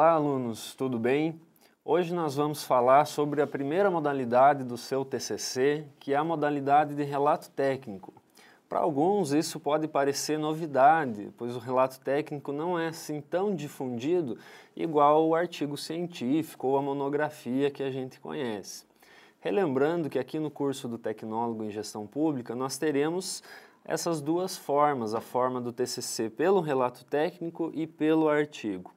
Olá, alunos, tudo bem? Hoje nós vamos falar sobre a primeira modalidade do seu TCC, que é a modalidade de relato técnico. Para alguns, isso pode parecer novidade, pois o relato técnico não é assim tão difundido igual o artigo científico ou a monografia que a gente conhece. Relembrando que aqui no curso do Tecnólogo em Gestão Pública, nós teremos essas duas formas, a forma do TCC pelo relato técnico e pelo artigo.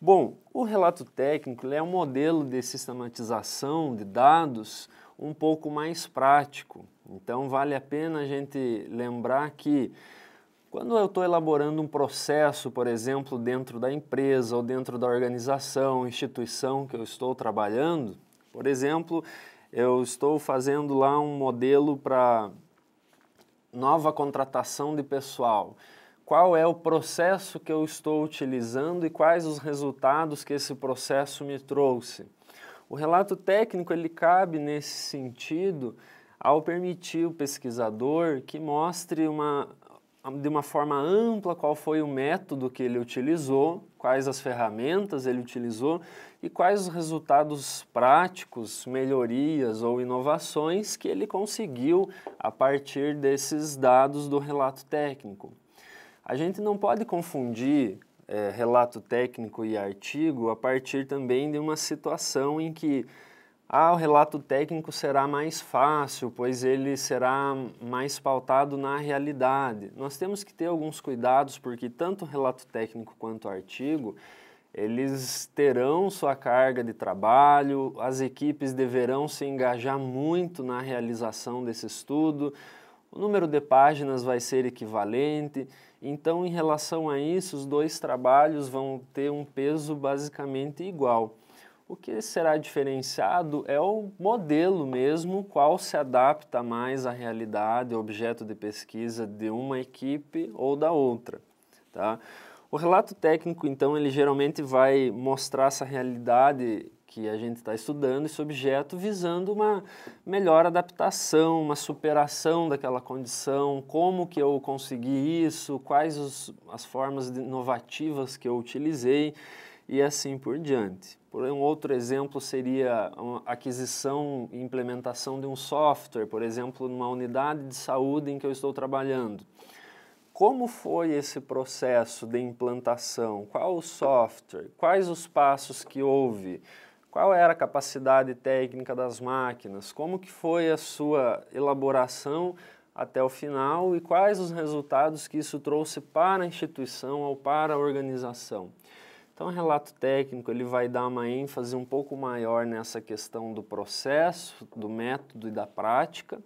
Bom, o relato técnico é um modelo de sistematização de dados um pouco mais prático. Então, vale a pena a gente lembrar que quando eu estou elaborando um processo, por exemplo, dentro da empresa ou dentro da organização, instituição que eu estou trabalhando, por exemplo, eu estou fazendo lá um modelo para nova contratação de pessoal qual é o processo que eu estou utilizando e quais os resultados que esse processo me trouxe. O relato técnico ele cabe nesse sentido ao permitir o pesquisador que mostre uma, de uma forma ampla qual foi o método que ele utilizou, quais as ferramentas ele utilizou e quais os resultados práticos, melhorias ou inovações que ele conseguiu a partir desses dados do relato técnico. A gente não pode confundir é, relato técnico e artigo a partir também de uma situação em que ah, o relato técnico será mais fácil, pois ele será mais pautado na realidade. Nós temos que ter alguns cuidados, porque tanto o relato técnico quanto o artigo, eles terão sua carga de trabalho, as equipes deverão se engajar muito na realização desse estudo, o número de páginas vai ser equivalente, então, em relação a isso, os dois trabalhos vão ter um peso basicamente igual. O que será diferenciado é o modelo mesmo, qual se adapta mais à realidade, objeto de pesquisa de uma equipe ou da outra. Tá? O relato técnico, então, ele geralmente vai mostrar essa realidade que a gente está estudando esse objeto visando uma melhor adaptação, uma superação daquela condição, como que eu consegui isso, quais os, as formas inovativas que eu utilizei e assim por diante. Por um outro exemplo seria a aquisição e implementação de um software, por exemplo, numa unidade de saúde em que eu estou trabalhando. Como foi esse processo de implantação? Qual o software? Quais os passos que houve? Qual era a capacidade técnica das máquinas? Como que foi a sua elaboração até o final e quais os resultados que isso trouxe para a instituição ou para a organização? Então, o relato técnico ele vai dar uma ênfase um pouco maior nessa questão do processo, do método e da prática,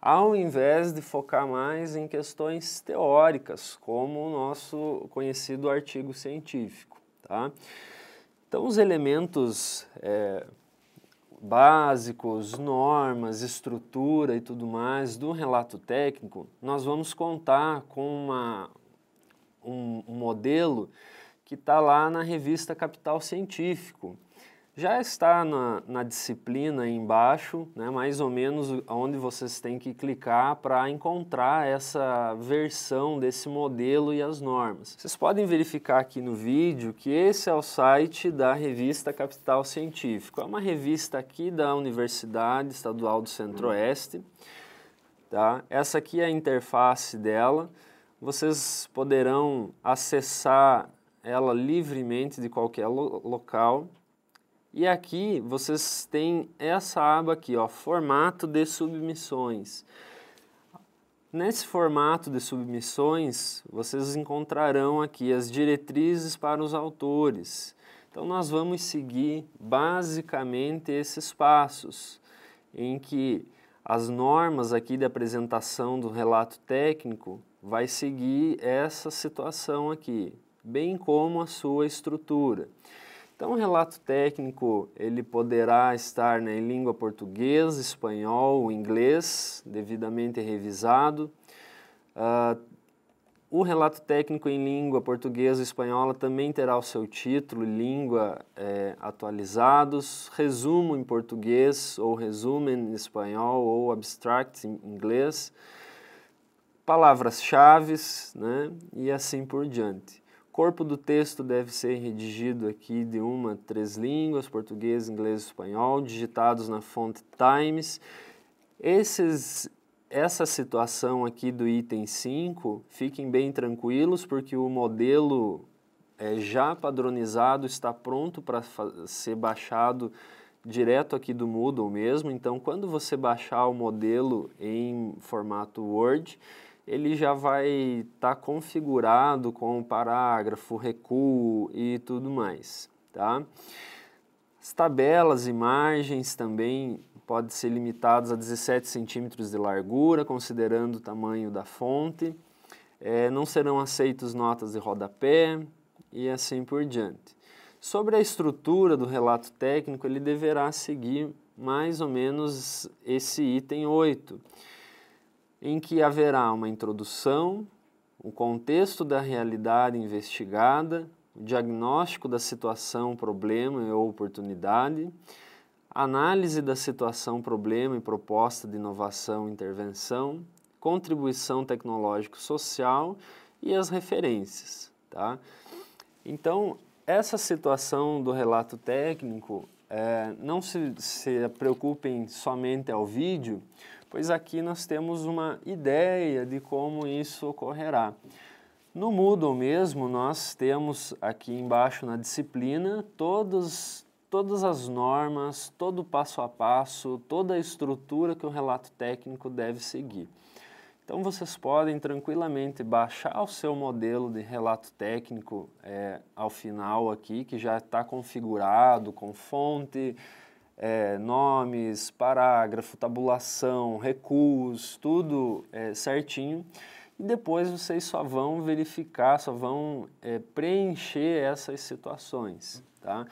ao invés de focar mais em questões teóricas, como o nosso conhecido artigo científico. Tá? Então, os elementos é, básicos, normas, estrutura e tudo mais do relato técnico, nós vamos contar com uma, um, um modelo que está lá na revista Capital Científico já está na, na disciplina aí embaixo, né, mais ou menos onde vocês têm que clicar para encontrar essa versão desse modelo e as normas. Vocês podem verificar aqui no vídeo que esse é o site da revista Capital Científico. É uma revista aqui da Universidade Estadual do Centro-Oeste. Tá? Essa aqui é a interface dela. Vocês poderão acessar ela livremente de qualquer lo local. E aqui vocês têm essa aba aqui, ó, formato de submissões. Nesse formato de submissões, vocês encontrarão aqui as diretrizes para os autores. Então nós vamos seguir basicamente esses passos, em que as normas aqui de apresentação do relato técnico vai seguir essa situação aqui, bem como a sua estrutura. Então, o relato técnico ele poderá estar né, em língua portuguesa, espanhol, inglês, devidamente revisado. Uh, ah, o relato técnico em língua portuguesa e espanhola também terá o seu título e língua é, atualizados, resumo em português ou resumo em espanhol ou abstract em inglês, palavras-chave né, e assim por diante corpo do texto deve ser redigido aqui de uma três línguas, português, inglês e espanhol, digitados na fonte Times. Esses, essa situação aqui do item 5, fiquem bem tranquilos, porque o modelo é, já padronizado está pronto para ser baixado direto aqui do Moodle mesmo. Então, quando você baixar o modelo em formato Word, ele já vai estar tá configurado com parágrafo, recuo e tudo mais, tá? As tabelas, imagens também podem ser limitadas a 17 centímetros de largura, considerando o tamanho da fonte. É, não serão aceitos notas de rodapé e assim por diante. Sobre a estrutura do relato técnico, ele deverá seguir mais ou menos esse item 8, em que haverá uma introdução, o contexto da realidade investigada, o diagnóstico da situação, problema ou oportunidade, análise da situação, problema e proposta de inovação e intervenção, contribuição tecnológico-social e as referências. Tá? Então, essa situação do relato técnico, é, não se, se preocupem somente ao vídeo, pois aqui nós temos uma ideia de como isso ocorrerá. No Moodle mesmo, nós temos aqui embaixo na disciplina todos, todas as normas, todo o passo a passo, toda a estrutura que o relato técnico deve seguir. Então vocês podem tranquilamente baixar o seu modelo de relato técnico é, ao final aqui, que já está configurado com fonte, é, nomes, parágrafo, tabulação, recuos, tudo é, certinho. E depois vocês só vão verificar, só vão é, preencher essas situações, tá?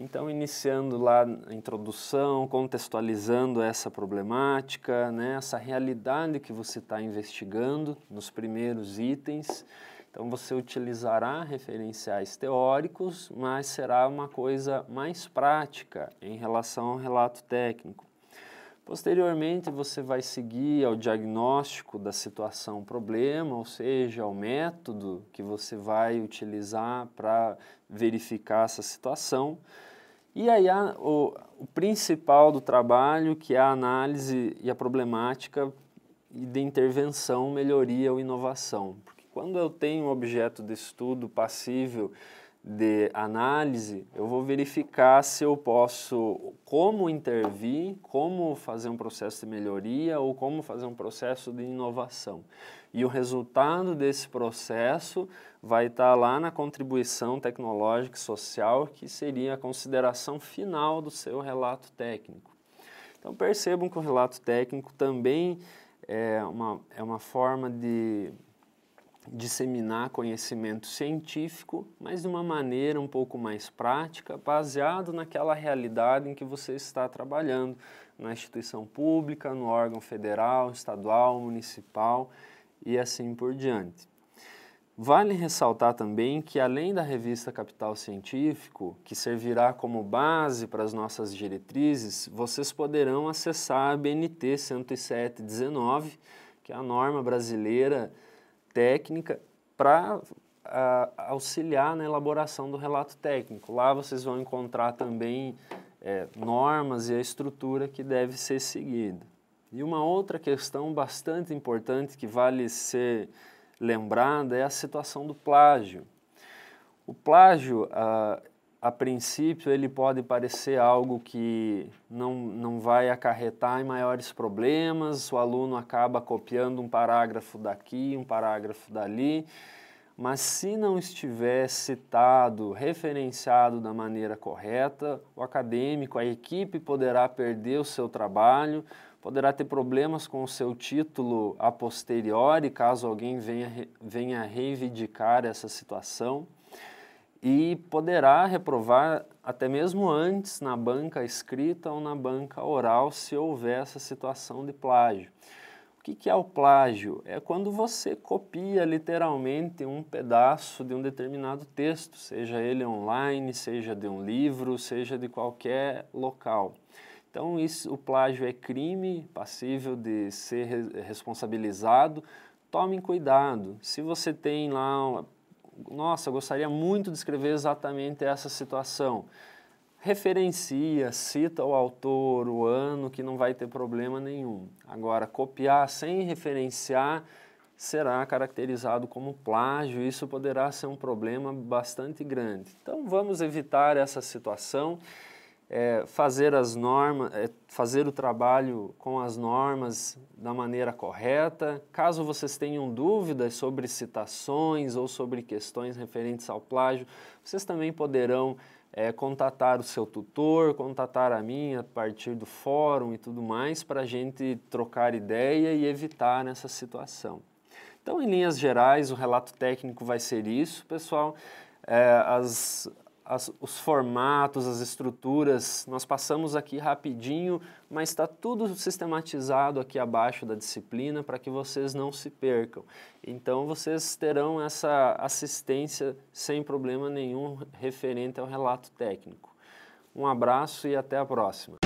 Então, iniciando lá a introdução, contextualizando essa problemática, né, essa realidade que você está investigando nos primeiros itens. Então você utilizará referenciais teóricos, mas será uma coisa mais prática em relação ao relato técnico. Posteriormente, você vai seguir ao diagnóstico da situação problema, ou seja, ao método que você vai utilizar para verificar essa situação. E aí o, o, principal do trabalho, que é a análise e a problemática de intervenção, melhoria ou inovação. Quando eu tenho um objeto de estudo passível de análise, eu vou verificar se eu posso, como intervir, como fazer um processo de melhoria ou como fazer um processo de inovação. E o resultado desse processo vai estar lá na contribuição tecnológica e social, que seria a consideração final do seu relato técnico. Então percebam que o relato técnico também é uma, é uma forma de disseminar conhecimento científico, mas de uma maneira um pouco mais prática, baseado naquela realidade em que você está trabalhando, na instituição pública, no órgão federal, estadual, municipal e assim por diante. Vale ressaltar também que, além da revista Capital Científico, que servirá como base para as nossas diretrizes, vocês poderão acessar a BNT 10719, que é a norma brasileira técnica para auxiliar na elaboração do relato técnico. Lá vocês vão encontrar também é, normas e a estrutura que deve ser seguida. E uma outra questão bastante importante que vale ser lembrada é a situação do plágio. O plágio, ah, a princípio ele pode parecer algo que não, não vai acarretar em maiores problemas, o aluno acaba copiando um parágrafo daqui, um parágrafo dali, mas se não estiver citado, referenciado da maneira correta, o acadêmico, a equipe poderá perder o seu trabalho, poderá ter problemas com o seu título a posteriori, caso alguém venha, venha reivindicar essa situação e poderá reprovar até mesmo antes na banca escrita ou na banca oral se houver essa situação de plágio. O que é o plágio? É quando você copia literalmente um pedaço de um determinado texto, seja ele online, seja de um livro, seja de qualquer local. Então, isso, o plágio é crime passível de ser responsabilizado. Tomem cuidado. Se você tem lá nossa, gostaria muito de escrever exatamente essa situação. Referencia, cita o autor, o ano, que não vai ter problema nenhum. Agora, copiar sem referenciar será caracterizado como plágio, isso poderá ser um problema bastante grande. Então, vamos evitar essa situação é, fazer as normas, é, fazer o trabalho com as normas da maneira correta. Caso vocês tenham dúvidas sobre citações ou sobre questões referentes ao plágio, vocês também poderão é, contatar o seu tutor, contatar a mim a partir do fórum e tudo mais para a gente trocar ideia e evitar essa situação. Então, em linhas gerais, o relato técnico vai ser isso, pessoal. É, as, as, os formatos, as estruturas, nós passamos aqui rapidinho, mas está tudo sistematizado aqui abaixo da disciplina para que vocês não se percam. Então vocês terão essa assistência sem problema nenhum referente ao relato técnico. Um abraço e até a próxima.